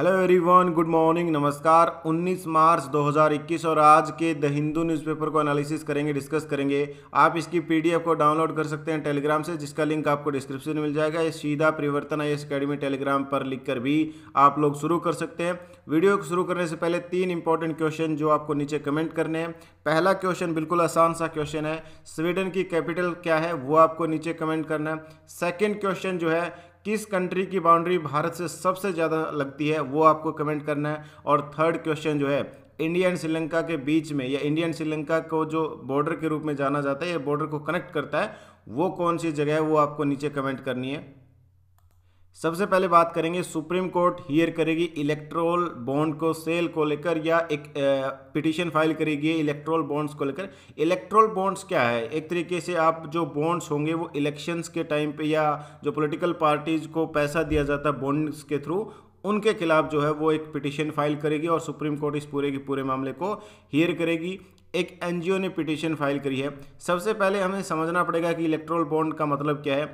Hello everyone good morning नमस्कार 19 March 2021 और आज के द हिंदू न्यूज़पेपर को एनालिसिस करेंगे डिस्कस करेंगे आप इसकी पीडीएफ को डाउनलोड कर सकते हैं टेलीग्राम से जिसका लिंक आपको डिस्क्रिप्शन में मिल जाएगा ये सीधा परिवर्तन आई एस अकेडमी टेलीग्राम पर लिख कर भी आप लोग शुरू कर सकते हैं वीडियो को शुरू करने से पहले तीन इंपॉर्टेंट क्वेश्चन जो आपको नीचे कमेंट करने हैं पहला क्वेश्चन बिल्कुल आसान सा क्वेश्चन है स्वीडन की कैपिटल क्या है वो आपको नीचे कमेंट करना है सेकेंड क्वेश्चन जो है किस कंट्री की बाउंड्री भारत से सबसे ज़्यादा लगती है वो आपको कमेंट करना है और थर्ड क्वेश्चन जो है इंडिया एंड श्रीलंका के बीच में या इंडिया एंड श्रीलंका को जो बॉर्डर के रूप में जाना जाता है या बॉर्डर को कनेक्ट करता है वो कौन सी जगह है वो आपको नीचे कमेंट करनी है सबसे पहले बात करेंगे सुप्रीम कोर्ट हियर करेगी इलेक्ट्रोल बॉन्ड को सेल को लेकर या एक पिटीशन फाइल करेगी इलेक्ट्रोल बॉन्ड्स को लेकर इलेक्ट्रोल बॉन्ड्स क्या है एक तरीके से आप जो बॉन्ड्स होंगे वो इलेक्शंस के टाइम पे या जो पॉलिटिकल पार्टीज को पैसा दिया जाता है बॉन्ड्स के थ्रू उनके खिलाफ जो है वो एक पिटीशन फाइल करेगी और सुप्रीम कोर्ट इस पूरे के पूरे मामले को हियर करेगी एक एनजीओ ने पिटीशन फाइल करी है सबसे पहले हमें समझना पड़ेगा कि इलेक्ट्रोल बॉन्ड का मतलब क्या है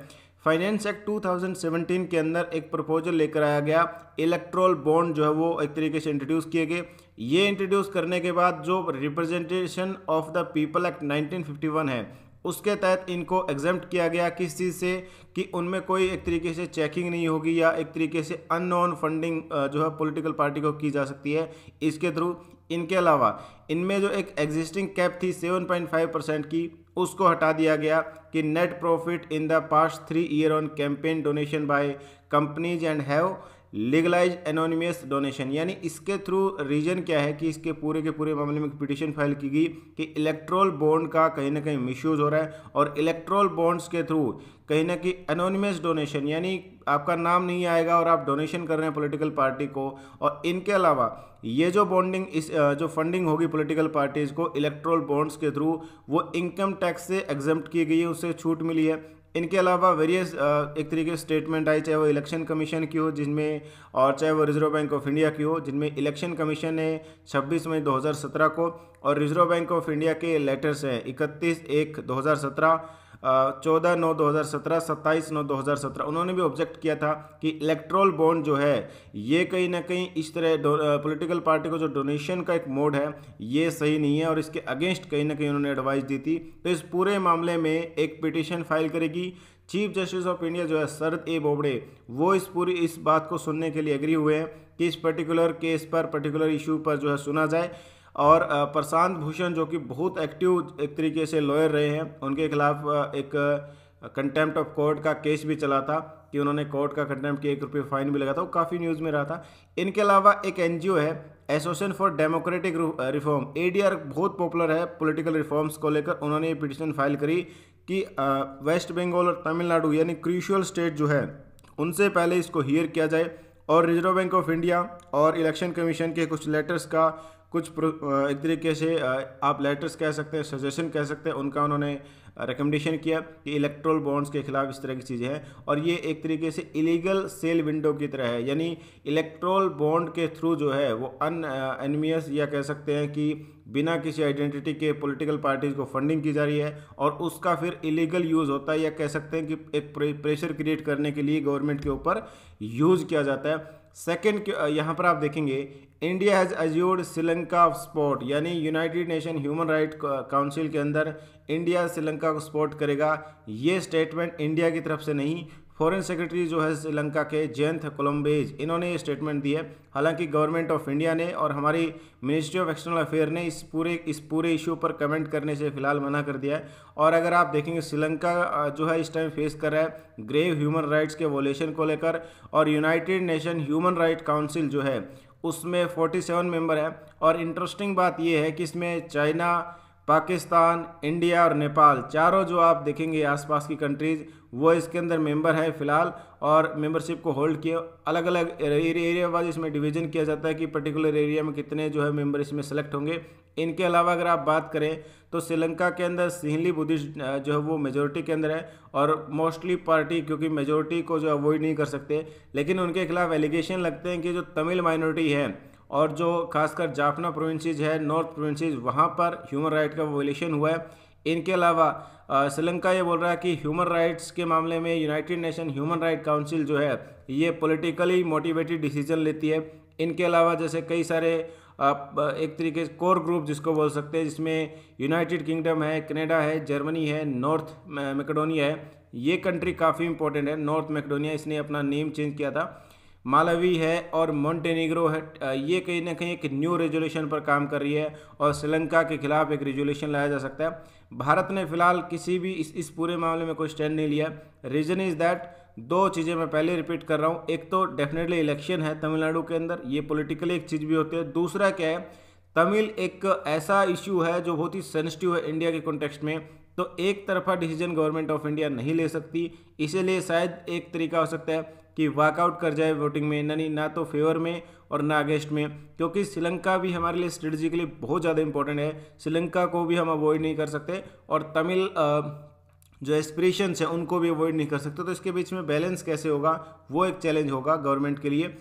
फाइनेंस एक्ट 2017 के अंदर एक प्रपोजल लेकर आया गया इलेक्ट्रोल बॉन्ड जो है वो एक तरीके से इंट्रोड्यूस किए गए ये इंट्रोड्यूस करने के बाद जो representation of the people act 1951 है उसके तहत इनको एग्जाम्प्ट किया गया किस चीज़ से कि उनमें कोई एक तरीके से चेकिंग नहीं होगी या एक तरीके से अननोन फंडिंग जो है पॉलिटिकल पार्टी को की जा सकती है इसके थ्रू इनके अलावा इनमें जो एक एग्जिस्टिंग कैप थी 7.5 परसेंट की उसको हटा दिया गया कि net profit in the past three year on campaign donation by companies and have legalise anonymous donation यानी इसके थ्रू रीजन क्या है कि इसके पूरे के पूरे मामले में पिटिशन फाइल की गई कि इलेक्ट्रोल बॉन्ड का कहीं ना कहीं मिसयूज हो रहा है और इलेक्ट्रोल बॉन्ड्स के थ्रू कहीं ना कहीं एनोनिमियस डोनेशन यानी आपका नाम नहीं आएगा और आप डोनेशन कर रहे हैं पोलिटिकल पार्टी को और इनके अलावा ये जो बॉन्डिंग इस जो फंडिंग होगी पोलिटिकल पार्टीज़ को इलेक्ट्रोल बॉन्ड्स के थ्रू वो इनकम टैक्स से एग्जाम की गई है उससे छूट मिली है इनके अलावा वेरियस एक तरीके से स्टेटमेंट आई चाहे वो इलेक्शन कमीशन की हो जिनमें और चाहे वो रिजर्व बैंक ऑफ इंडिया की हो जिनमें इलेक्शन कमीशन ने 26 मई 2017 को और रिजर्व बैंक ऑफ इंडिया के लेटर्स हैं इकतीस एक चौदह नौ 2017 सत्ताईस नौ 2017 उन्होंने भी ऑब्जेक्ट किया था कि इलेक्ट्रोल बॉन्ड जो है ये कहीं ना कहीं इस तरह पॉलिटिकल पार्टी को जो डोनेशन का एक मोड है ये सही नहीं है और इसके अगेंस्ट कहीं ना कहीं उन्होंने एडवाइस दी थी तो इस पूरे मामले में एक पिटिशन फाइल करेगी चीफ जस्टिस ऑफ इंडिया जो है शरद ए बोबड़े वो इस पूरी इस बात को सुनने के लिए एग्री हुए हैं कि इस पर्टिकुलर केस पर पर्टिकुलर इशू पर जो है सुना जाए और प्रशांत भूषण जो कि बहुत एक्टिव एक तरीके से लॉयर रहे हैं उनके खिलाफ एक कंटेम्प्ट ऑफ कोर्ट का केस भी चला था कि उन्होंने कोर्ट का कंटेम्प्ट किया एक रुपये फाइन भी लगा था वो काफ़ी न्यूज़ में रहा था इनके अलावा एक एन है एसोसिएशन फॉर डेमोक्रेटिक रिफॉर्म ए बहुत पॉपुलर है पोलिटिकल रिफॉर्म्स को लेकर उन्होंने ये पिटिशन फाइल करी कि वेस्ट बंगाल और तमिलनाडु यानी क्रूशियल स्टेट जो है उनसे पहले इसको हियर किया जाए और रिजर्व बैंक ऑफ इंडिया और इलेक्शन कमीशन के कुछ लेटर्स का कुछ एक तरीके से आप लेटर्स कह सकते हैं सजेशन कह सकते हैं उनका उन्होंने रिकमेंडेशन किया कि इलेक्ट्रोल बॉन्ड्स के खिलाफ इस तरह की चीज़ें हैं और ये एक तरीके से इलीगल सेल विंडो की तरह है यानी इलेक्ट्रोल बॉन्ड के थ्रू जो है वो अन एनमियस या कह सकते हैं कि बिना किसी आइडेंटिटी के पॉलिटिकल पार्टीज को फंडिंग की जा रही है और उसका फिर इलीगल यूज़ होता है या कह सकते हैं कि एक प्रेशर क्रिएट करने के लिए गवर्नमेंट के ऊपर यूज़ किया जाता है सेकेंड uh, यहाँ पर आप देखेंगे India has adjourned Sri Lanka of support यानी United Nation Human Right Council के अंदर इंडिया श्रीलंका को सपोर्ट करेगा ये स्टेटमेंट इंडिया की तरफ से नहीं फॉरेन सेक्रेटरी जो है श्रीलंका के जयंत कोलम्बेज इन्होंने ये स्टेटमेंट दी है हालांकि गवर्नमेंट ऑफ इंडिया ने और हमारी मिनिस्ट्री ऑफ एक्सटर्नल अफेयर ने इस पूरे इस पूरे इशू पर कमेंट करने से फिलहाल मना कर दिया है और अगर आप देखेंगे श्रीलंका जो है इस टाइम फेस कर रहा है ग्रेव ह्यूमन राइट्स के वोलेशन को लेकर और United Nation Human Right Council जो है उसमें सेवन मेंबर है और इंटरेस्टिंग बात यह है कि इसमें चाइना पाकिस्तान इंडिया और नेपाल चारों जो आप देखेंगे आसपास की कंट्रीज़ वो इसके अंदर मेंबर है फ़िलहाल और मेंबरशिप को होल्ड किए अलग अलग एरिया वाइज इसमें डिवीज़न किया जाता है कि पर्टिकुलर एरिया में कितने जो है मेंबर इसमें सेलेक्ट होंगे इनके अलावा अगर आप बात करें तो श्रीलंका के अंदर सिंहली बुद्धिस्ट जो है वो मेजोरिटी के अंदर है और मोस्टली पार्टी क्योंकि मेजोरिटी को जो अवॉइड नहीं कर सकते लेकिन उनके खिलाफ एलिगेशन लगते हैं कि जो तमिल माइनॉरिटी है और जो खासकर जाफना प्रोविंसेज है नॉर्थ प्रोविंसेज वहाँ पर ह्यूमन राइट का वोलेशन हुआ है इनके अलावा श्रीलंका ये बोल रहा है कि ह्यूमन राइट्स के मामले में United Nation Human Right Council जो है ये पॉलिटिकली मोटिवेटेड डिसीजन लेती है इनके अलावा जैसे कई सारे एक तरीके से कोर ग्रुप जिसको बोल सकते हैं जिसमें यूनाइटेड किंगडम है कनाडा है जर्मनी है नॉर्थ मैकडोनिया है ये कंट्री काफ़ी इंपॉर्टेंट है नॉर्थ मैकडोनिया इसने अपना नेम चेंज किया था मालवी है और मॉन्टेनिग्रो है ये कहीं ना कहीं एक न्यू रेजोल्यूशन पर काम कर रही है और श्रीलंका के खिलाफ एक रेजोल्यूशन लाया जा सकता है भारत ने फिलहाल किसी भी इस इस पूरे मामले में कोई स्टैंड नहीं लिया रीज़न इज़ दैट दो चीज़ें मैं पहले रिपीट कर रहा हूँ एक तो डेफिनेटली इलेक्शन है तमिलनाडु के अंदर ये पोलिटिकली एक चीज़ भी होती है दूसरा क्या है तमिल एक ऐसा इशू है जो बहुत ही सेंसिटिव है इंडिया के कॉन्टेक्स्ट में तो एक तरफा डिसीजन गवर्नमेंट ऑफ इंडिया नहीं ले सकती इसीलिए शायद एक तरीका हो सकता है कि वाकआउट कर जाए वोटिंग में यानी ना तो फेवर में और ना अगेंस्ट में क्योंकि श्रीलंका भी हमारे लिए स्ट्रेटजिकली बहुत ज़्यादा इंपॉर्टेंट है श्रीलंका को भी हम अवॉइड नहीं कर सकते और तमिल जो एस्पिरेशंस हैं उनको भी अवॉइड नहीं कर सकते तो इसके बीच में बैलेंस कैसे होगा वो एक चैलेंज होगा गवर्नमेंट के लिए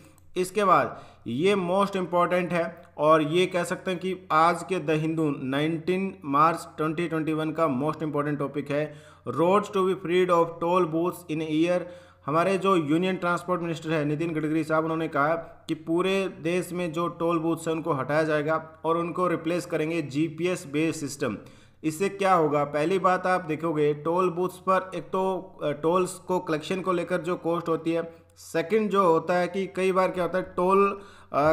इसके बाद ये मोस्ट इम्पॉर्टेंट है और ये कह सकते हैं कि आज के द हिंदू 19 मार्च 2021 का मोस्ट इम्पॉर्टेंट टॉपिक है roads to be freed of toll booths in year हमारे जो यूनियन ट्रांसपोर्ट मिनिस्टर है नितिन गडकरी साहब उन्होंने कहा कि पूरे देश में जो टोल बूथ्स हैं उनको हटाया जाएगा और उनको रिप्लेस करेंगे जीपीएस बेस्ड सिस्टम इससे क्या होगा पहली बात आप देखोगे टोल बूथ्स पर एक तो टोल्स को कलेक्शन को लेकर जो कॉस्ट होती है सेकंड जो होता है कि कई बार क्या होता है टोल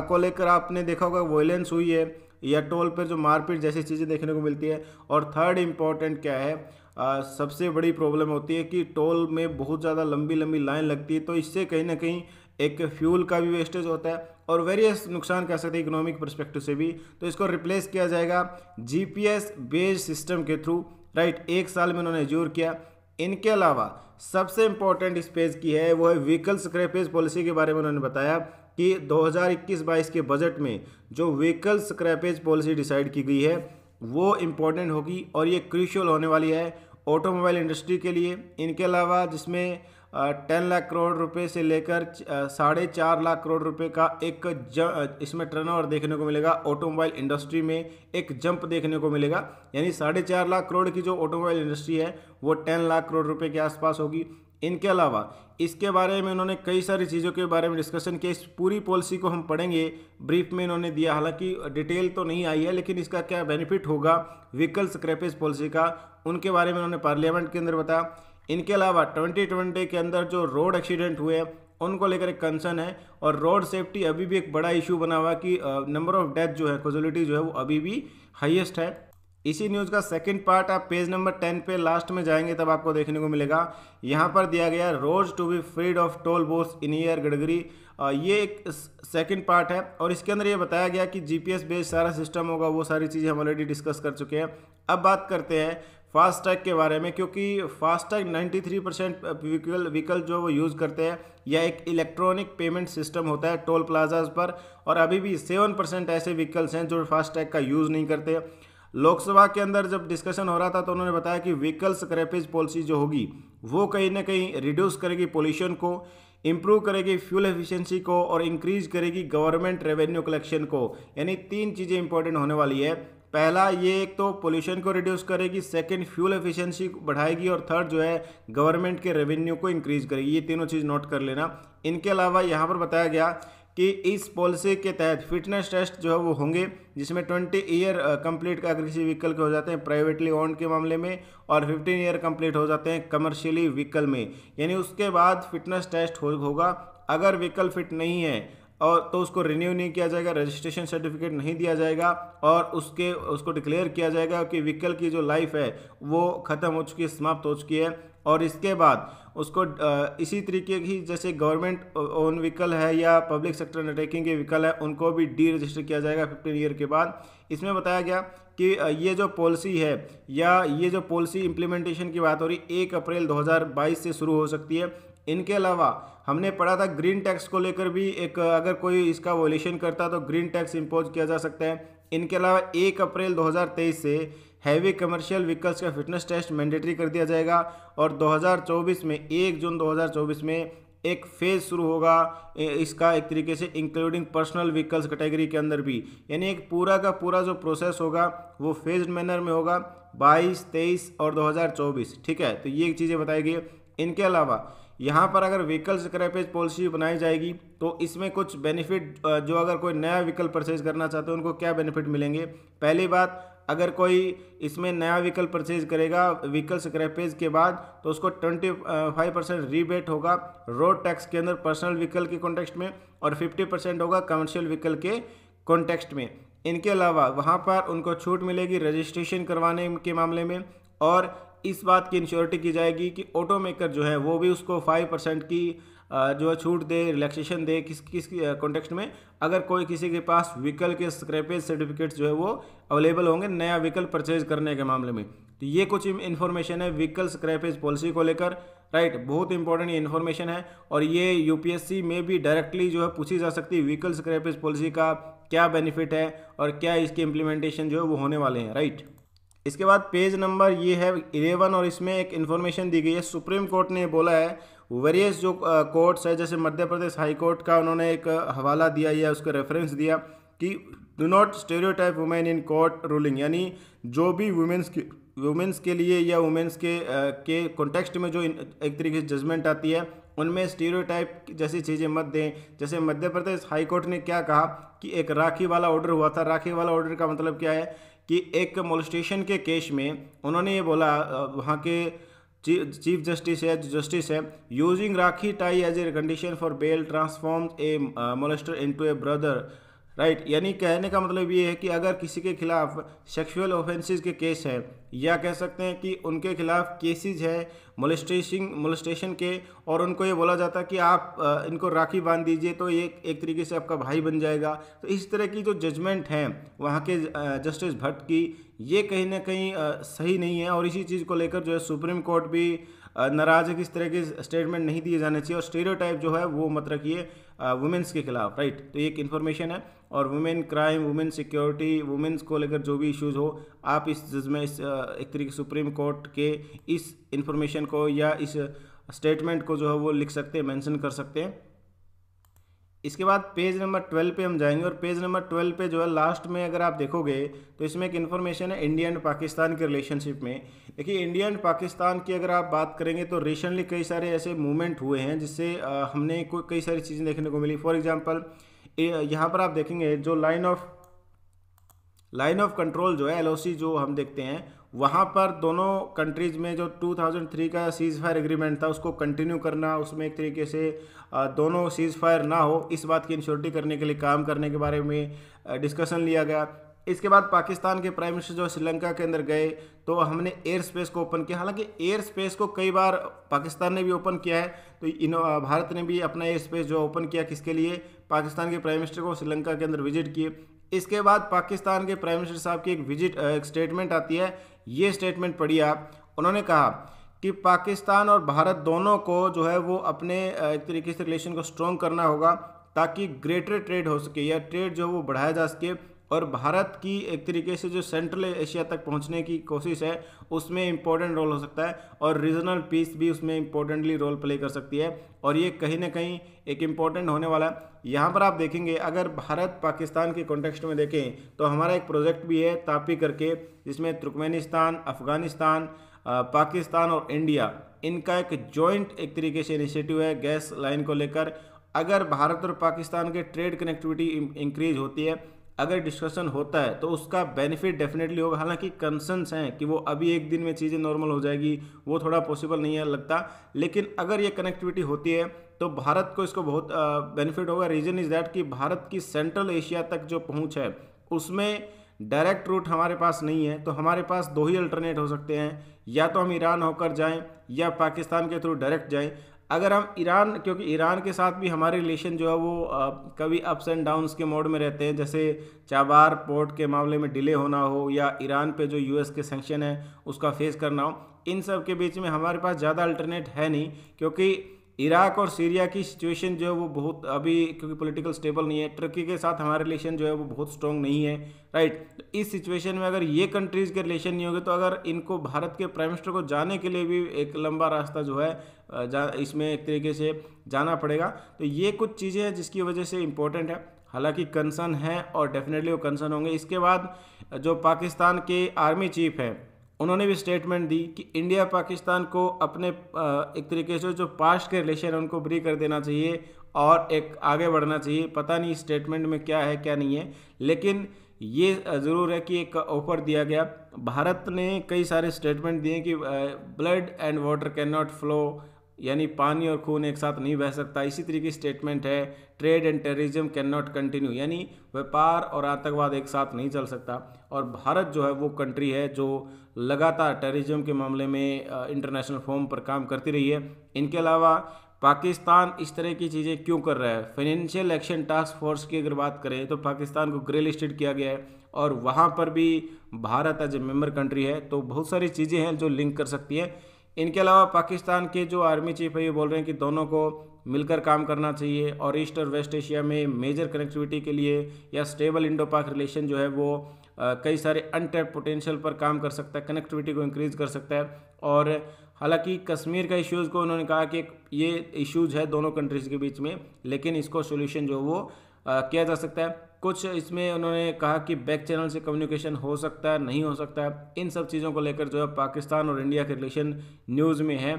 को लेकर आपने देखा होगा वॉयलेंस हुई है या टोल पर जो मारपीट जैसी चीज़ें देखने को मिलती है और थर्ड इम्पॉर्टेंट क्या है आ, सबसे बड़ी प्रॉब्लम होती है कि टोल में बहुत ज़्यादा लंबी लंबी लाइन लगती है तो इससे कहीं ना कहीं एक फ्यूल का भी वेस्टेज होता है और वेरियस नुकसान कह सकते हैं इकोनॉमिक परस्पेक्टिव से भी तो इसको रिप्लेस किया जाएगा जीपीएस बेस्ड सिस्टम के थ्रू राइट एक साल में उन्होंने जोर किया इनके अलावा सबसे इम्पॉर्टेंट इस पेज की है वो है व्हीकल स्क्रैपेज पॉलिसी के बारे में उन्होंने बताया कि 2021-22 के बजट में जो व्हीकल स्क्रैपेज पॉलिसी डिसाइड की गई है वो इम्पोर्टेंट होगी और ये क्रूशल होने वाली है ऑटोमोबाइल इंडस्ट्री के लिए इनके अलावा जिसमें टेन लाख करोड़ रुपए से लेकर साढ़े चार लाख करोड़ रुपए का एक ज इसमें टर्नओवर देखने को मिलेगा ऑटोमोबाइल इंडस्ट्री में एक जंप देखने को मिलेगा यानी साढ़े चार लाख करोड़ की जो ऑटोमोबाइल इंडस्ट्री है वो टेन लाख करोड़ रुपए के आसपास होगी इनके अलावा इसके बारे में इन्होंने कई सारी चीज़ों के बारे में डिस्कशन किया इस पूरी पॉलिसी को हम पढ़ेंगे ब्रीफ में इन्होंने दिया हालांकि डिटेल तो नहीं आई है लेकिन इसका क्या बेनिफिट होगा व्हीकल स्क्रैपेज पॉलिसी का उनके बारे में इन्होंने पार्लियामेंट के अंदर बताया इनके अलावा ट्वेंटी ट्वेंटी के अंदर जो रोड एक्सीडेंट हुए हैं उनको लेकर एक कंसर्न है और रोड सेफ्टी अभी भी एक बड़ा इशू बना हुआ कि नंबर ऑफ डेथ जो है कोजोलिटी जो है वो अभी भी हाइएस्ट है इसी न्यूज़ का सेकंड पार्ट आप पेज नंबर टेन पे लास्ट में जाएंगे तब आपको देखने को मिलेगा यहाँ पर दिया गया roads to be freed of toll booths in year Gadkari ये एक सेकंड पार्ट है और इसके अंदर ये बताया गया कि जीपीएस बेस्ड सारा सिस्टम होगा वो सारी चीज़ें हम ऑलरेडी डिस्कस कर चुके हैं अब बात करते हैं फास्टैग के बारे में क्योंकि फास्टैग 93 परसेंट व्हीकल व्हीकल जो वो यूज़ करते हैं या एक इलेक्ट्रॉनिक पेमेंट सिस्टम होता है टोल प्लाजाज पर और अभी भी सेवन परसेंट ऐसे व्हीकल्स हैं जो फास्टैग का यूज़ नहीं करते लोकसभा के अंदर जब डिस्कशन हो रहा था तो उन्होंने बताया कि व्हीकल स्क्रैपेज पॉलिसी जो होगी वो कहीं ना कहीं रिड्यूस करेगी पोल्यूशन को इम्प्रूव करेगी फ्यूल एफिशिएंसी को और इंक्रीज करेगी गवर्नमेंट रेवेन्यू कलेक्शन को यानी तीन चीज़ें इंपॉर्टेंट होने वाली है पहला ये एक तो पोल्यूशन को रिड्यूस करेगी सेकंड फ्यूल एफिशिएंसी बढ़ाएगी और थर्ड जो है गवर्नमेंट के रेवेन्यू को इंक्रीज करेगी ये तीनों चीज़ नोट कर लेना इनके अलावा यहाँ पर बताया गया कि इस पॉलिसी के तहत फिटनेस टेस्ट जो है वो होंगे जिसमें ट्वेंटी ईयर कंप्लीट का अगर किसी व्हीकल के हो जाते हैं प्राइवेटली ओन के मामले में और फिफ्टीन ईयर कंप्लीट हो जाते हैं कमर्शियली व्हीकल में यानी उसके बाद फिटनेस टेस्ट हो, होगा अगर व्हीकल फिट नहीं है और तो उसको रिन्यू नहीं किया जाएगा रजिस्ट्रेशन सर्टिफिकेट नहीं दिया जाएगा और उसके उसको डिक्लेयर किया जाएगा कि व्हीकल की जो लाइफ है वो ख़त्म हो चुकी है समाप्त हो चुकी है और इसके बाद उसको इसी तरीके की जैसे गवर्नमेंट ओन व्हीकल है या पब्लिक सेक्टर अंडरटेकिंग के व्हीकल है उनको भी डी रजिस्टर किया जाएगा फिफ्टीन ईयर के बाद इसमें बताया गया कि ये जो पॉलिसी है या ये जो पॉलिसी इम्प्लीमेंटेशन की बात हो रही एक अप्रैल 2022 से शुरू हो सकती है इनके अलावा हमने पढ़ा था ग्रीन टैक्स को लेकर भी एक अगर कोई इसका वोलेशन करता तो ग्रीन टैक्स इम्पोज किया जा सकता है इनके अलावा एक अप्रैल 2023 से हैवी कमर्शियल व्हीकल्स का फिटनेस टेस्ट मैंडेटरी कर दिया जाएगा और 2024 में एक जून 2024 में एक फेज शुरू होगा इसका एक तरीके से इंक्लूडिंग पर्सनल व्हीकल्स कैटेगरी के अंदर भी यानी एक पूरा का पूरा जो प्रोसेस होगा वो फेज मैनर में होगा 22, 23 और 2024 ठीक है तो ये चीज़ें बताई गई इनके अलावा यहाँ पर अगर व्हीकल स्क्रैपेज पॉलिसी बनाई जाएगी तो इसमें कुछ बेनिफिट जो अगर कोई नया व्हीकल परचेज करना चाहते हो उनको क्या बेनिफिट मिलेंगे पहली बात अगर कोई इसमें नया व्हीकल परचेज करेगा व्हीकल स्क्रैपेज के बाद तो उसको ट्वेंटी फाइव परसेंट रीबेट होगा रोड टैक्स के अंदर पर्सनल व्हीकल के कॉन्टेक्स्ट में और फिफ्टी परसेंट होगा कमर्शियल व्हीकल के कॉन्टेक्स्ट में इनके अलावा वहाँ पर उनको छूट मिलेगी रजिस्ट्रेशन करवाने के मामले में और इस बात की इंश्योरिटी की जाएगी कि ऑटो मेकर जो है वो भी उसको फाइव परसेंट की जो है छूट दे रिलैक्सेशन दे किस किस कॉन्टेक्स्ट में अगर कोई किसी के पास व्हीकल के स्क्रैपेज सर्टिफिकेट्स जो है वो अवेलेबल होंगे नया व्हीकल परचेज करने के मामले में तो ये कुछ इन्फॉर्मेशन है व्हीकल स्क्रैपेज पॉलिसी को लेकर राइट बहुत इंपॉर्टेंट ये इन्फॉर्मेशन है और ये यूपीएससी में भी डायरेक्टली जो है पूछी जा सकती है व्हीकल स्क्रैपेज पॉलिसी का क्या बेनिफिट है और क्या इसके इम्प्लीमेंटेशन जो है वो होने वाले हैं राइट इसके बाद पेज नंबर ये है इलेवन और इसमें एक इन्फॉर्मेशन दी गई है सुप्रीम कोर्ट ने बोला है वेरियस जो कोर्ट्स है जैसे मध्य प्रदेश हाई कोर्ट का उन्होंने एक हवाला दिया या उसका रेफरेंस दिया कि do not stereotype women in court ruling यानी जो भी वुमेन्स की वुमेंस के लिए या वुमेन्स के के कॉन्टेक्स्ट में जो एक तरीके से जजमेंट आती है उनमें स्टीरियोटाइप जैसी चीज़ें मत दें जैसे मध्य प्रदेश हाईकोर्ट ने क्या कहा कि एक राखी वाला ऑर्डर हुआ था राखी वाला ऑर्डर का मतलब क्या है कि एक मोलिस्टेशन के केस में उन्होंने ये बोला वहाँ के चीफ जस्टिस है जस्टिस है using rakhi tie as a condition for bail transform a molester into a brother right right? यानी कहने का मतलब ये है कि अगर किसी के खिलाफ सेक्सुअल ऑफेंसेस के केस है या कह सकते हैं कि उनके खिलाफ केसेस है मोलिस्टेशन मोलिस्टेशन के और उनको ये बोला जाता है कि आप इनको राखी बांध दीजिए तो ये एक तरीके से आपका भाई बन जाएगा तो इस तरह की जो जजमेंट है वहाँ के जस्टिस भट्ट की ये कहीं ना कहीं सही नहीं है और इसी चीज़ को लेकर जो है सुप्रीम कोर्ट भी नाराज़ है कि इस तरह के स्टेटमेंट नहीं दिए जाने चाहिए और स्टेरियोटाइप जो है वो मत रखिए वुमेंस के खिलाफ राइट तो ये एक इन्फॉर्मेशन है और women crime women security women's को लेकर जो भी इश्यूज़ हो आप इस जिसमें इस एक तरीके सुप्रीम कोर्ट के इस इंफॉर्मेशन को या इस स्टेटमेंट को जो है वो लिख सकते हैं मैंशन कर सकते हैं इसके बाद पेज नंबर ट्वेल्व पे हम जाएंगे और पेज नंबर ट्वेल्व पे जो है लास्ट में अगर आप देखोगे तो इसमें एक इन्फॉर्मेशन है इंडिया एंड पाकिस्तान के रिलेशनशिप में देखिए इंडिया एंड पाकिस्तान की अगर आप बात करेंगे तो रिसेंटली कई सारे ऐसे मूवमेंट हुए हैं जिससे हमने कई सारी चीज़ें देखने को मिली फॉर एग्जाम्पल यहाँ पर आप देखेंगे जो line of line of control जो है एलओसी जो हम देखते हैं वहाँ पर दोनों कंट्रीज़ में जो 2003 का सीज़ फायर एग्रीमेंट था उसको कंटिन्यू करना उसमें एक तरीके से दोनों सीज़ फायर ना हो इस बात की इंश्योरिटी करने के लिए काम करने के बारे में डिस्कशन लिया गया इसके बाद पाकिस्तान के प्राइम मिनिस्टर जो श्रीलंका के अंदर गए तो हमने एयर स्पेस को ओपन किया हालांकि एयर स्पेस को कई बार पाकिस्तान ने भी ओपन किया है तो इन भारत ने भी अपना एयर स्पेस जो ओपन किया किसके लिए पाकिस्तान के प्राइम मिनिस्टर को श्रीलंका के अंदर विजिट किए इसके बाद पाकिस्तान के प्राइम मिनिस्टर साहब की एक विजिट एक स्टेटमेंट आती है ये स्टेटमेंट पढ़िए आप उन्होंने कहा कि पाकिस्तान और भारत दोनों को जो है वो अपने एक तरीके से रिलेशन को स्ट्रॉन्ग करना होगा ताकि ग्रेटर ट्रेड हो सके या ट्रेड जो है वो बढ़ाया जा सके और भारत की एक तरीके से जो सेंट्रल एशिया तक पहुंचने की कोशिश है उसमें इम्पोर्टेंट रोल हो सकता है और रीजनल पीस भी उसमें इम्पोर्टेंटली रोल प्ले कर सकती है और ये कहीं ना कहीं एक इम्पॉर्टेंट होने वाला है यहाँ पर आप देखेंगे अगर भारत पाकिस्तान के कॉन्टेक्स्ट में देखें तो हमारा एक प्रोजेक्ट भी है तापी करके जिसमें तुर्कमेनिस्तान अफ़गानिस्तान पाकिस्तान और इंडिया इनका एक जॉइंट एक तरीके से इनिशिएटिव है गैस लाइन को लेकर अगर भारत और पाकिस्तान के ट्रेड कनेक्टिविटी इंक्रीज होती है अगर डिस्कशन होता है तो उसका बेनिफिट डेफिनेटली होगा हालांकि कंसर्नस हैं कि वो अभी एक दिन में चीज़ें नॉर्मल हो जाएगी वो थोड़ा पॉसिबल नहीं है लगता लेकिन अगर ये कनेक्टिविटी होती है तो भारत को इसको बहुत बेनिफिट होगा रीजन इज़ दैट कि भारत की सेंट्रल एशिया तक जो पहुँच है उसमें डायरेक्ट रूट हमारे पास नहीं है तो हमारे पास दो ही अल्टरनेट हो सकते हैं या तो हम ईरान होकर जाएं या पाकिस्तान के थ्रू डायरेक्ट जाएं अगर हम ईरान क्योंकि ईरान के साथ भी हमारे रिलेशन जो है वो कभी अप्स एंड डाउन्स के मोड में रहते हैं जैसे चाबार पोर्ट के मामले में डिले होना हो या ईरान पे जो यूएस के सेंक्शन है उसका फेस करना हो इन सब के बीच में हमारे पास ज़्यादा अल्टरनेट है नहीं क्योंकि इराक और सीरिया की सिचुएशन जो है वो बहुत अभी क्योंकि पॉलिटिकल स्टेबल नहीं है टर्की के साथ हमारे रिलेशन जो है वो बहुत स्ट्रॉन्ग नहीं है राइट तो इस सिचुएशन में अगर ये कंट्रीज़ के रिलेशन नहीं होंगे तो अगर इनको भारत के प्राइम मिनिस्टर को जाने के लिए भी एक लंबा रास्ता जो है इसमें एक तरीके से जाना पड़ेगा तो ये कुछ चीज़ें हैं जिसकी वजह से इम्पोर्टेंट है हालांकि कंसर्न है और डेफिनेटली वो कंसर्न होंगे इसके बाद जो पाकिस्तान के आर्मी चीफ हैं उन्होंने भी स्टेटमेंट दी कि इंडिया पाकिस्तान को अपने एक तरीके से जो पास्ट के रिलेशन उनको ब्री कर देना चाहिए और एक आगे बढ़ना चाहिए पता नहीं स्टेटमेंट में क्या है क्या नहीं है लेकिन ये ज़रूर है कि एक ऑफर दिया गया भारत ने कई सारे स्टेटमेंट दिए कि blood and water can not flow यानी पानी और खून एक साथ नहीं बह सकता इसी तरीके की स्टेटमेंट है trade and terrorism can not continue यानी व्यापार और आतंकवाद एक साथ नहीं चल सकता और भारत जो है वो कंट्री है जो लगातार टेररिज्म के मामले में इंटरनेशनल फॉर्म पर काम करती रही है इनके अलावा पाकिस्तान इस तरह की चीज़ें क्यों कर रहा है फाइनेंशियल एक्शन टास्क फोर्स की अगर बात करें तो पाकिस्तान को ग्रे लिस्टेड किया गया है और वहाँ पर भी Bharat as a member country है तो बहुत सारी चीज़ें हैं जो लिंक कर सकती हैं इनके अलावा पाकिस्तान के जो आर्मी चीफ है ये बोल रहे हैं कि दोनों को मिलकर काम करना चाहिए और ईस्ट और वेस्ट एशिया में मेजर कनेक्टिविटी के लिए या स्टेबल इंडो पाक रिलेशन जो है वो कई सारे अनटैप पोटेंशियल पर काम कर सकता है कनेक्टिविटी को इंक्रीज़ कर सकता है और हालांकि कश्मीर का इश्यूज़ को उन्होंने कहा कि ये इश्यूज़ है दोनों कंट्रीज़ के बीच में लेकिन इसको सोल्यूशन जो वो किया जा सकता है कुछ इसमें उन्होंने कहा कि बैक चैनल से कम्युनिकेशन हो सकता है नहीं हो सकता है इन सब चीज़ों को लेकर जो है पाकिस्तान और इंडिया के रिलेशन न्यूज़ में है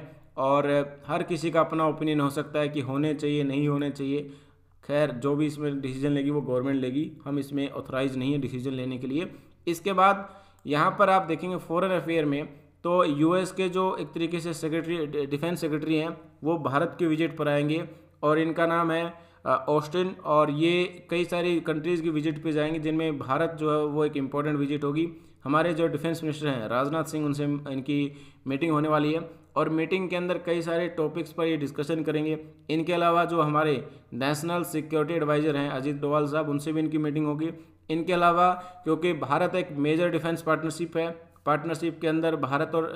और हर किसी का अपना ओपिनियन हो सकता है कि होने चाहिए नहीं होने चाहिए खैर जो भी इसमें डिसीजन लेगी वो गवर्नमेंट लेगी हम इसमें ऑथराइज नहीं है डिसीजन लेने के लिए इसके बाद यहाँ पर आप देखेंगे फ़ॉरन अफेयर में तो यूएस के जो एक तरीके से सेक्रेटरी डिफेंस सेक्रेटरी हैं वो भारत के विजिट पर आएंगे और इनका नाम है ऑस्टिन और ये कई सारी कंट्रीज़ की विजिट पे जाएंगे जिनमें भारत जो है वो एक इम्पॉर्टेंट विजिट होगी हमारे जो डिफेंस मिनिस्टर हैं राजनाथ सिंह उनसे इनकी मीटिंग होने वाली है और मीटिंग के अंदर कई सारे टॉपिक्स पर ये डिस्कशन करेंगे इनके अलावा जो हमारे नेशनल सिक्योरिटी एडवाइज़र हैं अजीत डोवाल साहब उनसे भी इनकी मीटिंग होगी इनके अलावा क्योंकि भारत एक मेजर डिफेंस पार्टनरशिप है पार्टनरशिप के अंदर भारत और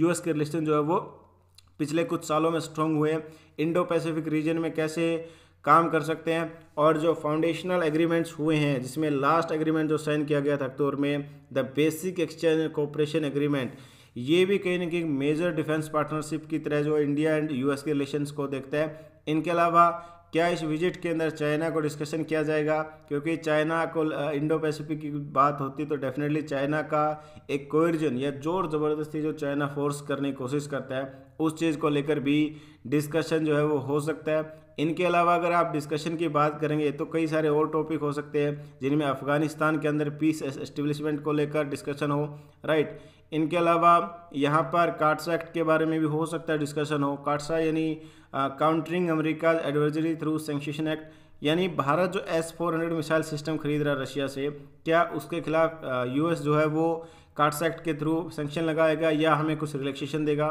यूएस के रिलेशन जो है वो पिछले कुछ सालों में स्ट्रॉन्ग हुए इंडो पैसिफिक रीजन में कैसे काम कर सकते हैं और जो फाउंडेशनल एग्रीमेंट्स हुए हैं जिसमें लास्ट एग्रीमेंट जो साइन किया गया था अक्टूबर में the basic exchange cooperation agreement ये भी कहीं ना कहीं मेजर डिफेंस पार्टनरशिप की तरह जो इंडिया एंड यूएस के रिलेशंस को देखता है इनके अलावा क्या इस विजिट के अंदर चाइना को डिस्कशन किया जाएगा क्योंकि चाइना को इंडो पैसिफिक की बात होती तो डेफिनेटली चाइना का एक कोरिजन या जोर ज़बरदस्ती जो चाइना फोर्स करने की कोशिश करता है उस चीज़ को लेकर भी डिस्कशन जो है वो हो सकता है इनके अलावा अगर आप डिस्कशन की बात करेंगे तो कई सारे और टॉपिक हो सकते हैं जिनमें अफ़गानिस्तान के अंदर पीस एस्टेब्लिशमेंट को लेकर डिस्कशन हो राइट इनके अलावा यहाँ पर काट्सा एक्ट के बारे में भी हो सकता है डिस्कशन हो काट्सा यानी countering America adversary through sanction act यानी भारत जो S four hundred missile system खरीद रहा है रशिया से क्या उसके खिलाफ यूएस जो है वो कार्ड्स एक्ट के थ्रू सेंक्शन लगाएगा या हमें कुछ रिलैक्सेशन देगा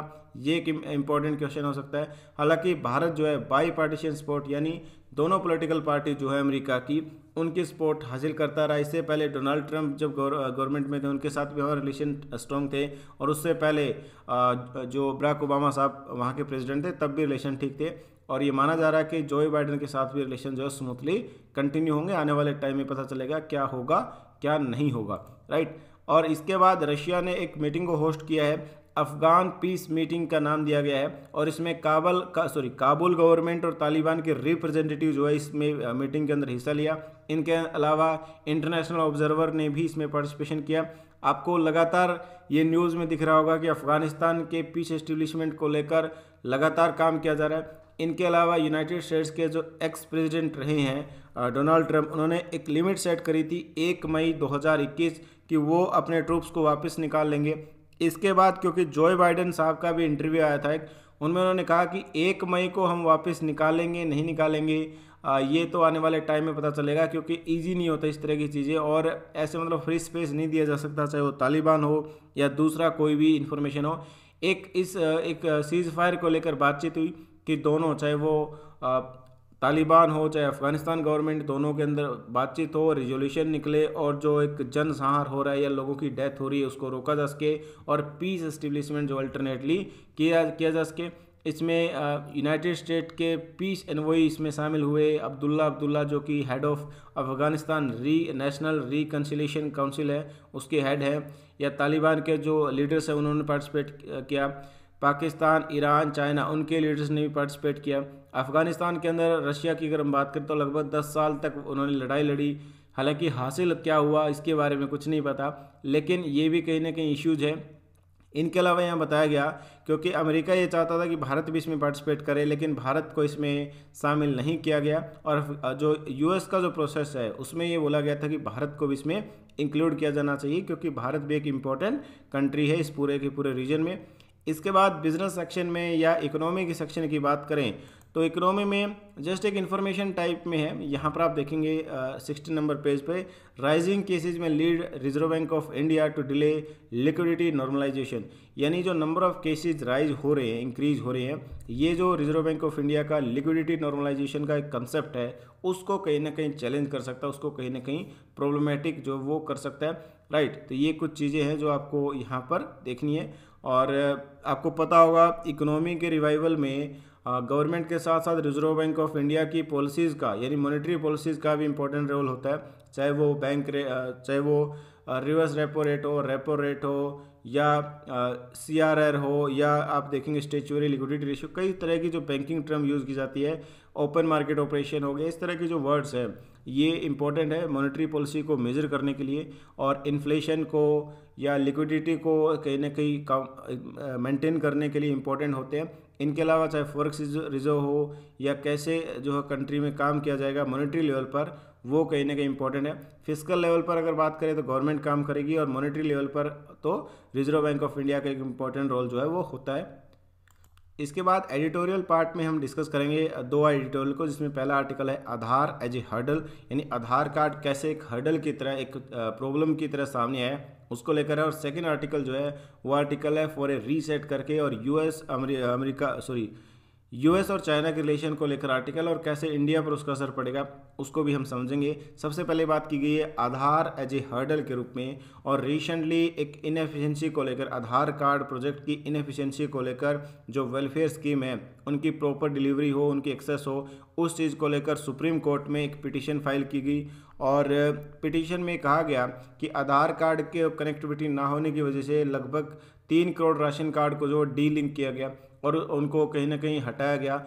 ये एक इंपॉर्टेंट क्वेश्चन हो सकता है हालांकि भारत जो है बाई पार्टीशन सपोर्ट यानी दोनों पॉलिटिकल पार्टी जो है अमेरिका की उनकी सपोर्ट हासिल करता रहा इससे पहले डोनाल्ड ट्रंप जब गवर्नमेंट में थे उनके साथ भी हमारे रिलेशन स्ट्रॉन्ग थे और उससे पहले जो ब्राक ओबामा साहब वहाँ के प्रेसिडेंट थे तब भी रिलेशन ठीक थे और ये माना जा रहा है कि जो बाइडन के साथ भी रिलेशन जो है स्मूथली कंटिन्यू होंगे आने वाले टाइम में पता चलेगा क्या होगा क्या नहीं होगा राइट और इसके बाद रशिया ने एक मीटिंग को होस्ट किया है अफ़गान पीस मीटिंग का नाम दिया गया है और इसमें काबल का सॉरी काबुल गवर्नमेंट और तालिबान के रिप्रेजेंटेटिव जो है इसमें मीटिंग के अंदर हिस्सा लिया इनके अलावा इंटरनेशनल ऑब्जर्वर ने भी इसमें पार्टिसिपेशन किया आपको लगातार ये न्यूज़ में दिख रहा होगा कि अफ़गानिस्तान के पीस एस्टेब्लिशमेंट को लेकर लगातार काम किया जा रहा है इनके अलावा यूनाइटेड स्टेट्स के जो एक्स प्रेसिडेंट रहे हैं डोनाल्ड ट्रंप उन्होंने एक लिमिट सेट करी थी एक मई 2021 कि वो अपने ट्रूप्स को वापस निकाल लेंगे इसके बाद क्योंकि जोए बाइडन साहब का भी इंटरव्यू आया था एक उनमें उन्होंने कहा कि एक मई को हम वापस निकालेंगे नहीं निकालेंगे ये तो आने वाले टाइम में पता चलेगा क्योंकि इजी नहीं होता इस तरह की चीज़ें और ऐसे मतलब फ्री स्पेस नहीं दिया जा सकता चाहे वो तालिबान हो या दूसरा कोई भी इन्फॉर्मेशन हो एक इस एक सीज़ फायर को लेकर बातचीत हुई कि दोनों चाहे वो तालिबान हो चाहे अफ़गानिस्तान गवर्नमेंट दोनों के अंदर बातचीत हो रिजोल्यूशन निकले और जो एक जनसंहार हो रहा है या लोगों की डेथ हो रही है उसको रोका जा सके और पीस इस्टेब्लिशमेंट जो अल्टरनेटली किया किया जा सके इसमें यूनाइटेड स्टेट के पीस एनवोई इसमें शामिल हुए अब्दुल्ला अब्दुल्ला जो कि हेड ऑफ अफ़गानिस्तान री नेशनल रिकन्सिलेशन काउंसिल है उसके हेड हैं या तालिबान के जो लीडर्स हैं उन्होंने पार्टिसिपेट किया पाकिस्तान ईरान चाइना उनके लीडर्स ने भी पार्टिसिपेट किया अफ़गानिस्तान के अंदर रशिया की अगर हम बात करें तो लगभग दस साल तक उन्होंने लड़ाई लड़ी हालांकि हासिल क्या हुआ इसके बारे में कुछ नहीं पता लेकिन ये भी कहीं ना कहीं इश्यूज हैं इनके अलावा यहाँ बताया गया क्योंकि अमेरिका ये चाहता था कि भारत भी इसमें पार्टिसिपेट करे लेकिन भारत को इसमें शामिल नहीं किया गया और जो यूएस का जो प्रोसेस है उसमें ये बोला गया था कि भारत को भी इसमें इंक्लूड किया जाना चाहिए क्योंकि भारत भी एक इम्पॉर्टेंट कंट्री है इस पूरे के पूरे रीजन में इसके बाद बिजनेस सेक्शन में या इकोनॉमी के सेक्शन की बात करें तो इकोनॉमी में जस्ट एक इन्फॉर्मेशन टाइप में है यहाँ पर आप देखेंगे सिक्सटीन नंबर पेज पे राइजिंग केसेज में lead reserve bank of India to delay liquidity normalisation यानी जो नंबर ऑफ केसेज राइज हो रहे हैं इंक्रीज हो रहे हैं ये जो रिजर्व बैंक ऑफ इंडिया का लिक्विडिटी नॉर्मलाइजेशन का एक कंसेप्ट है उसको कहीं ना कहीं चैलेंज कर सकता है उसको कहीं ना कहीं प्रॉब्लमेटिक जो वो कर सकता है राइट right, तो ये कुछ चीज़ें हैं जो आपको यहाँ पर देखनी है और आपको पता होगा इकोनॉमी के रिवाइवल में गवर्नमेंट के साथ साथ रिजर्व बैंक ऑफ इंडिया की पॉलिसीज़ का यानी मॉनेटरी पॉलिसीज़ का भी इम्पोर्टेंट रोल होता है चाहे वो बैंक रे चाहे वो रिवर्स रेपो रेट हो रेपो रेट हो या सी आर आर हो या आप देखेंगे स्टेचुअरी लिक्विडिटी रेशियो कई तरह की जो बैंकिंग टर्म यूज़ की जाती है ओपन मार्केट ऑपरेशन हो गया इस तरह के जो वर्ड्स हैं ये इम्पोर्टेंट है मॉनेटरी पॉलिसी को मेजर करने के लिए और इन्फ्लेशन को या लिक्विडिटी को कहीं ना कहीं मेंटेन करने के लिए इम्पोर्टेंट होते हैं इनके अलावा चाहे फोरेक्स रिजर्व हो या कैसे जो है कंट्री में काम किया जाएगा मॉनेटरी लेवल पर वो कहीं ना कहीं इंपॉर्टेंट है फिजिकल लेवल पर अगर बात करें तो गवर्नमेंट काम करेगी और मॉनेटरी लेवल पर तो रिजर्व बैंक ऑफ इंडिया का एक इम्पॉर्टेंट रोल जो है वो होता है इसके बाद एडिटोरियल पार्ट में हम डिस्कस करेंगे दो एडिटोरियल को जिसमें पहला आर्टिकल है आधार एज ए हर्डल यानी आधार कार्ड कैसे एक हर्डल की तरह एक प्रॉब्लम की तरह सामने आया उसको लेकर है और सेकेंड आर्टिकल जो है वो आर्टिकल है फॉर ए रीसेट करके और यूएस अमेरिका सॉरी यूएस और चाइना के रिलेशन को लेकर आर्टिकल और कैसे इंडिया पर उसका असर पड़ेगा उसको भी हम समझेंगे सबसे पहले बात की गई है आधार एज ए हर्डल के रूप में और रिसेंटली एक इनएफिशिएंसी को लेकर आधार कार्ड प्रोजेक्ट की इनएफिशिएंसी को लेकर जो वेलफेयर स्कीम है उनकी प्रॉपर डिलीवरी हो उनकी एक्सेस हो उस चीज़ को लेकर सुप्रीम कोर्ट में एक पिटिशन फाइल की गई और पिटीशन में कहा गया कि आधार कार्ड के कनेक्टिविटी ना होने की वजह से लगभग तीन करोड़ राशन कार्ड को जो डी लिंक किया गया और उनको कहीं ना कहीं हटाया गया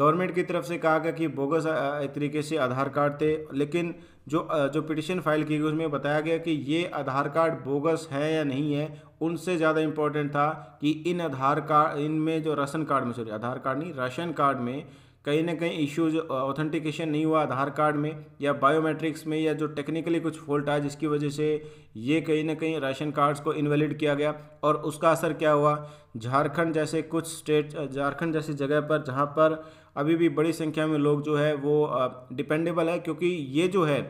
गवर्नमेंट की तरफ से कहा गया कि बोगस तरीके से आधार कार्ड थे लेकिन जो जो पिटिशन फाइल की गई उसमें बताया गया कि ये आधार कार्ड बोगस है या नहीं है उनसे ज़्यादा इम्पोर्टेंट था कि इन आधार कार्ड इनमें जो राशन कार्ड में सॉरी आधार कार्ड नहीं राशन कार्ड में कहीं ना कहीं इश्यूज ऑथेंटिकेशन नहीं हुआ आधार कार्ड में या बायोमेट्रिक्स में या जो टेक्निकली कुछ फॉल्ट आया जिसकी वजह से ये कहीं ना कहीं राशन कार्ड्स को इनवैलिड किया गया और उसका असर क्या हुआ झारखंड जैसे कुछ स्टेट झारखंड जैसी जगह पर जहाँ पर अभी भी बड़ी संख्या में लोग जो है वो डिपेंडेबल है क्योंकि ये जो है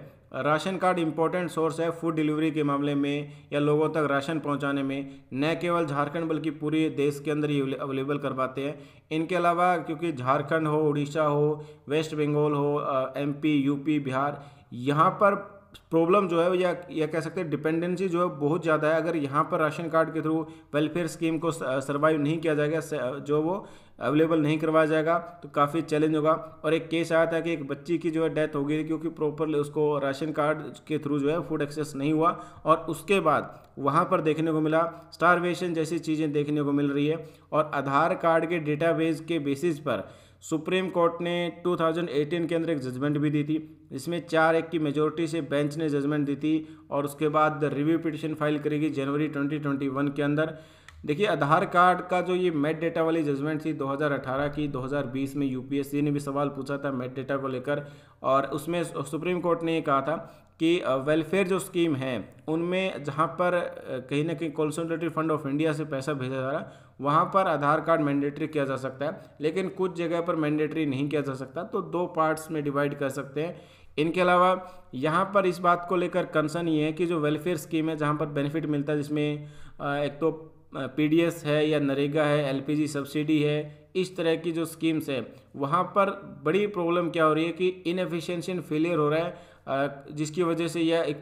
राशन कार्ड इंपॉर्टेंट सोर्स है फूड डिलीवरी के मामले में या लोगों तक राशन पहुंचाने में न केवल झारखंड बल्कि पूरे देश के अंदर ही अवेलेबल करवाते हैं इनके अलावा क्योंकि झारखंड हो उड़ीसा हो वेस्ट बंगाल हो एमपी यूपी बिहार यहाँ पर प्रॉब्लम जो है या या कह सकते हैं डिपेंडेंसी जो है बहुत ज़्यादा है अगर यहाँ पर राशन कार्ड के थ्रू वेलफेयर स्कीम को सर्वाइव नहीं किया जाएगा जो वो अवेलेबल नहीं करवाया जाएगा तो काफ़ी चैलेंज होगा और एक केस आया था कि एक बच्ची की जो है डेथ हो गई थी क्योंकि प्रॉपरली उसको राशन कार्ड के थ्रू जो है फूड एक्सेस नहीं हुआ और उसके बाद वहाँ पर देखने को मिला स्टारवेशन जैसी चीज़ें देखने को मिल रही है और आधार कार्ड के डेटाबेस के बेसिस पर सुप्रीम कोर्ट ने 2018 के अंदर एक जजमेंट भी दी थी इसमें चार एक की मेजोरिटी से बेंच ने जजमेंट दी थी और उसके बाद रिव्यू पिटिशन फाइल करेगी जनवरी 2021 के अंदर देखिए आधार कार्ड का जो ये मेट डेटा वाली जजमेंट थी 2018 की 2020 में यूपीएससी ने भी सवाल पूछा था मेट डेटा को लेकर और उसमें सुप्रीम कोर्ट ने ये कहा था कि वेलफेयर जो स्कीम है उनमें जहाँ पर कहीं ना कहीं कॉन्सनट्रेटरी फंड ऑफ इंडिया से पैसा भेजा जा रहा है वहाँ पर आधार कार्ड मैंडेटरी किया जा सकता है लेकिन कुछ जगह पर मैंडेटरी नहीं किया जा सकता तो दो पार्ट्स में डिवाइड कर सकते हैं इनके अलावा यहाँ पर इस बात को लेकर कंसर्न ये है कि जो वेलफेयर स्कीम है जहाँ पर बेनिफिट मिलता है जिसमें एक तो पी है या नरेगा है एल सब्सिडी है इस तरह की जो स्कीम्स है वहाँ पर बड़ी प्रॉब्लम क्या हो रही है कि इनएफिशिएंसी फेलियर हो रहा है जिसकी वजह से यह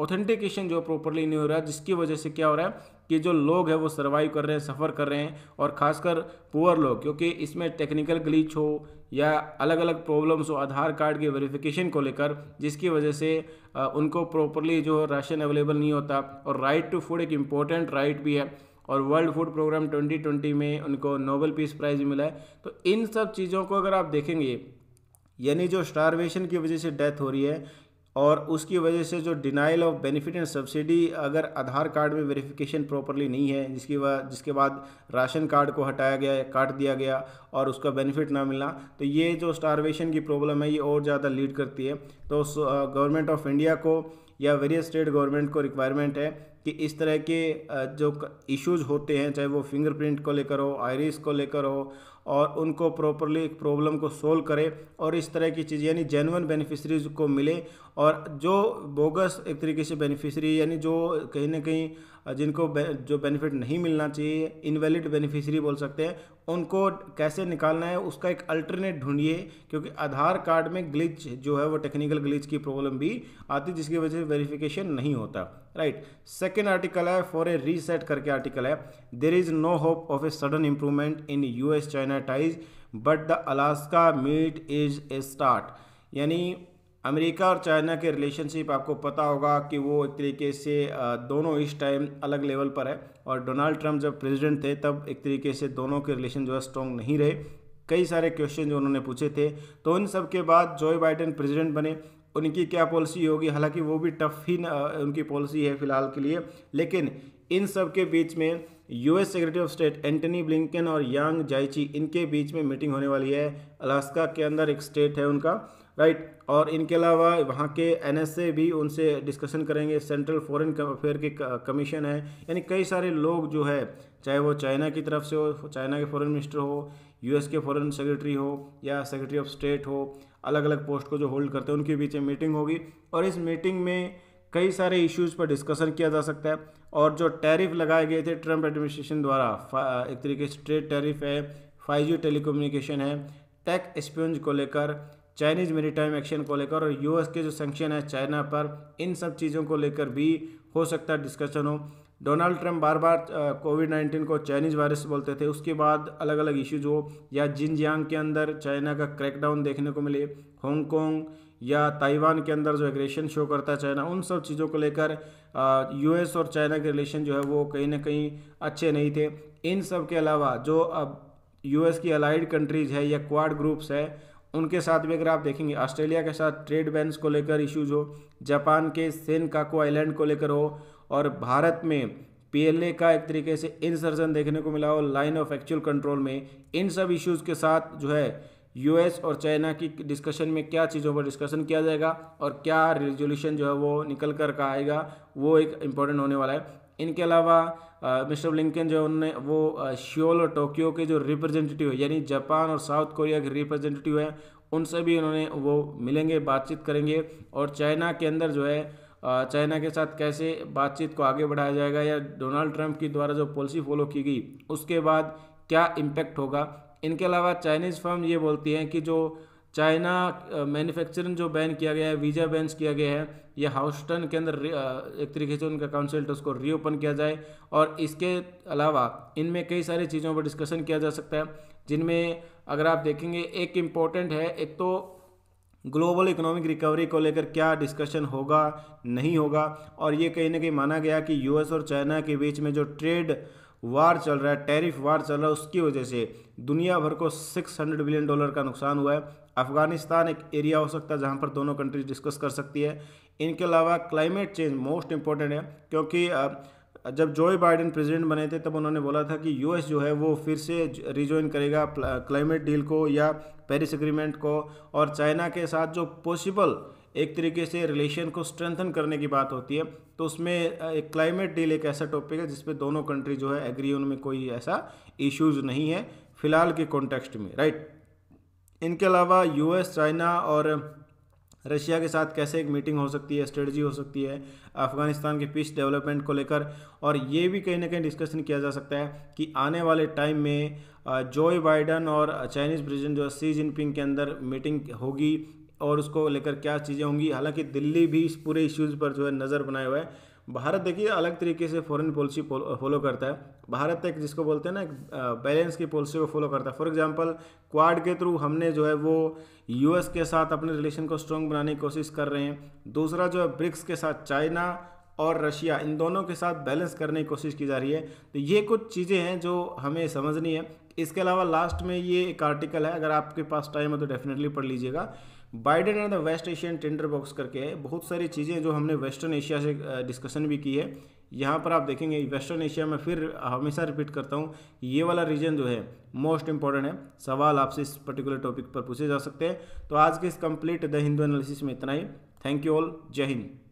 ऑथेंटिकेशन जो प्रॉपरली नहीं हो रहा है जिसकी वजह से क्या हो रहा है कि जो लोग हैं वो सर्वाइव कर रहे हैं सफ़र कर रहे हैं और ख़ासकर पुअर लोग क्योंकि इसमें टेक्निकल ग्लीच हो या अलग अलग प्रॉब्लम्स हो आधार कार्ड के वेरिफिकेशन को लेकर जिसकी वजह से उनको प्रॉपरली जो राशन अवेलेबल नहीं होता और राइट टू फूड एक इम्पोर्टेंट राइट भी है और वर्ल्ड फूड प्रोग्राम 2020 में उनको नोबल पीस प्राइज़ मिला है तो इन सब चीज़ों को अगर आप देखेंगे यानी जो स्टारवेशन की वजह से डेथ हो रही है और उसकी वजह से जो denial of benefit and subsidy अगर आधार कार्ड में वेरिफिकेशन प्रॉपरली नहीं है जिसकी वह जिसके बाद राशन कार्ड को हटाया गया काट दिया गया और उसका बेनिफिट ना मिलना तो ये जो स्टारवेशन की प्रॉब्लम है ये और ज़्यादा लीड करती है तो गवर्नमेंट ऑफ इंडिया को या वेरियस स्टेट गवर्नमेंट को रिक्वायरमेंट है कि इस तरह के जो इश्यूज होते हैं चाहे वो फिंगरप्रिंट को लेकर हो आयरिस को लेकर हो और उनको प्रॉपरली एक प्रॉब्लम को सोल्व करे और इस तरह की चीज़ यानी जेनवन बेनिफिशरीज को मिले और जो बोगस एक तरीके से बेनिफिशरी यानी जो कहीं ना कहीं जिनको बे, जो बेनिफिट नहीं मिलना चाहिए इनवैलिड बेनिफिशरी बोल सकते हैं उनको कैसे निकालना है उसका एक अल्टरनेट ढूंढिए क्योंकि आधार कार्ड में ग्लिच जो है वो टेक्निकल ग्लिच की प्रॉब्लम भी आती जिसकी वजह से वेरिफिकेशन नहीं होता राइट सेकेंड आर्टिकल है फॉर ए रीसेट करके आर्टिकल है there is no hope of a sudden improvement in U S China ties but the Alaska meet is a start यानी अमेरिका और चाइना के रिलेशनशिप आपको पता होगा कि वो एक तरीके से दोनों इस टाइम अलग लेवल पर है और डोनाल्ड ट्रंप जब प्रेसिडेंट थे तब एक तरीके से दोनों के रिलेशन जो है स्ट्रॉन्ग नहीं रहे कई सारे क्वेश्चन जो उन्होंने पूछे थे तो इन सब के बाद जो बाइडेन प्रेसिडेंट बने उनकी क्या पॉलिसी होगी हालांकि वो भी टफ ही न, उनकी पॉलिसी है फिलहाल के लिए लेकिन इन सब के बीच में US secretary of state Antony Blinken और यांग जाइची इनके बीच में मीटिंग होने वाली है अलास्का के अंदर एक स्टेट है उनका राइट और इनके अलावा वहाँ के एन भी उनसे डिस्कशन करेंगे सेंट्रल फॉरेन अफेयर के कमीशन है यानी कई सारे लोग जो है चाहे वो चाइना की तरफ से हो चाइना के फॉरेन मिनिस्टर हो यूएस के फॉरेन सेक्रेटरी हो या सेक्रेटरी ऑफ स्टेट हो अलग अलग पोस्ट को जो होल्ड करते हैं उनके बीच में मीटिंग होगी और इस मीटिंग में कई सारे इश्यूज़ पर डिस्कशन किया जा सकता है और जो टैरिफ लगाए गए थे ट्रंप एडमिनिस्ट्रेशन द्वारा एक तरीके से ट्रेड टैरिफ है फाइव जी टेलीकोम्युनिकेशन है टेक एक्सपेंज को लेकर चाइनीज़ मेरीटाइम एक्शन को लेकर और यूएस के जो सेंक्शन है चाइना पर इन सब चीज़ों को लेकर भी हो सकता है डिस्कशन हो डोनाल्ड ट्रंप बार बार कोविड नाइन्टीन को चाइनीज़ वायरस बोलते थे उसके बाद अलग अलग इश्यूज हो या जिनजियांग के अंदर चाइना का क्रैकडाउन देखने को मिले हांगकॉन्ग या ताइवान के अंदर जो एग्रेशन शो करता है चाइना उन सब चीज़ों को लेकर यूएस और चाइना के रिलेशन जो है वो कहीं ना कहीं अच्छे नहीं थे इन सब के अलावा जो अब यूएस की अलाइड कंट्रीज़ है या क्वाड ग्रुप्स है उनके साथ भी अगर आप देखेंगे ऑस्ट्रेलिया के साथ ट्रेड बैंस को लेकर इश्यूज हो जापान के सेन काको आइलैंड को लेकर हो और भारत में पीएलए का एक तरीके से इंसर्जन देखने को मिला और लाइन ऑफ एक्चुअल कंट्रोल में इन सब इश्यूज़ के साथ जो है यूएस और चाइना की डिस्कशन में क्या चीज़ों पर डिस्कशन किया जाएगा और क्या रेजोल्यूशन जो है वो निकल कर का आएगा वो एक इम्पोर्टेंट होने वाला है इनके अलावा मिस्टर ब्लिंकन जो उन्होंने वो शियोल और टोक्यो के जो रिप्रेजेंटेटिव है यानी जापान और साउथ कोरिया के रिप्रेजेंटेटिव हैं उनसे भी उन्होंने वो मिलेंगे बातचीत करेंगे और चाइना के अंदर जो है चाइना के साथ कैसे बातचीत को आगे बढ़ाया जाएगा या डोनाल्ड ट्रंप की द्वारा जो पॉलिसी फॉलो की गई उसके बाद क्या इम्पैक्ट होगा इनके अलावा चाइनीज़ फर्म ये बोलती हैं कि जो चाइना मैन्युफैक्चरिंग जो बैन किया गया है वीज़ा बैन किया गया है या हाउस्टन के अंदर एक तरीके से उनका काउंसिल उसको रीओपन किया जाए और इसके अलावा इनमें कई सारी चीज़ों पर डिस्कशन किया जा सकता है जिनमें अगर आप देखेंगे एक इम्पोर्टेंट है एक तो ग्लोबल इकोनॉमिक रिकवरी को लेकर क्या डिस्कशन होगा नहीं होगा और ये कहीं ना कहीं माना गया कि यूएस और चाइना के बीच में जो ट्रेड वार चल रहा है टैरिफ वार चल रहा है उसकी वजह से दुनिया भर को 600 बिलियन डॉलर का नुकसान हुआ है अफगानिस्तान एक एरिया हो सकता है जहां पर दोनों कंट्रीज डिस्कस कर सकती है इनके अलावा क्लाइमेट चेंज मोस्ट इम्पॉर्टेंट है क्योंकि जब जो बाइडन प्रेसिडेंट बने थे तब उन्होंने बोला था कि यूएस जो है वो फिर से रिजॉइन करेगा क्लाइमेट डील को या पेरिस एग्रीमेंट को और चाइना के साथ जो पॉसिबल एक तरीके से रिलेशन को स्ट्रेंथन करने की बात होती है तो उसमें एक क्लाइमेट डील एक ऐसा टॉपिक है जिसपे दोनों कंट्री जो है एग्री उनमें कोई ऐसा इश्यूज़ नहीं है फ़िलहाल के कॉन्टेक्स्ट में राइट इनके अलावा यूएस चाइना और रशिया के साथ कैसे एक मीटिंग हो सकती है स्ट्रेटजी हो सकती है अफगानिस्तान के पीस डेवलपमेंट को लेकर और ये भी कहीं ना कहीं डिस्कशन किया जा सकता है कि आने वाले टाइम में जो बाइडन और चाइनीज़ प्रेसिडेंट जो है सी जिनपिंग के अंदर मीटिंग होगी और उसको लेकर क्या चीज़ें होंगी हालांकि दिल्ली भी इस पूरे इश्यूज़ पर जो है नज़र बनाए हुए हैं भारत देखिए अलग तरीके से फॉरेन पॉलिसी फॉलो करता है भारत एक जिसको बोलते हैं ना बैलेंस की पॉलिसी को फॉलो करता है फॉर एग्जांपल क्वाड के थ्रू हमने जो है वो यूएस के साथ अपने रिलेशन को स्ट्रॉन्ग बनाने की कोशिश कर रहे हैं दूसरा जो है ब्रिक्स के साथ चाइना और रशिया इन दोनों के साथ बैलेंस करने की कोशिश की जा रही है तो ये कुछ चीज़ें हैं जो हमें समझनी है इसके अलावा लास्ट में ये एक आर्टिकल है अगर आपके पास टाइम है तो डेफिनेटली पढ़ लीजिएगा Biden and the West Asian tinder box करके है बहुत सारी चीज़ें जो हमने वेस्टर्न एशिया से डिस्कशन भी की है यहाँ पर आप देखेंगे वेस्टर्न एशिया में फिर हमेशा रिपीट करता हूँ ये वाला रीजन जो है मोस्ट इंपॉर्टेंट है सवाल आपसे इस पर्टिकुलर टॉपिक पर पूछे जा सकते हैं तो आज के इस कंप्लीट द हिंदू एनालिसिस में इतना ही थैंक यू ऑल जय हिंद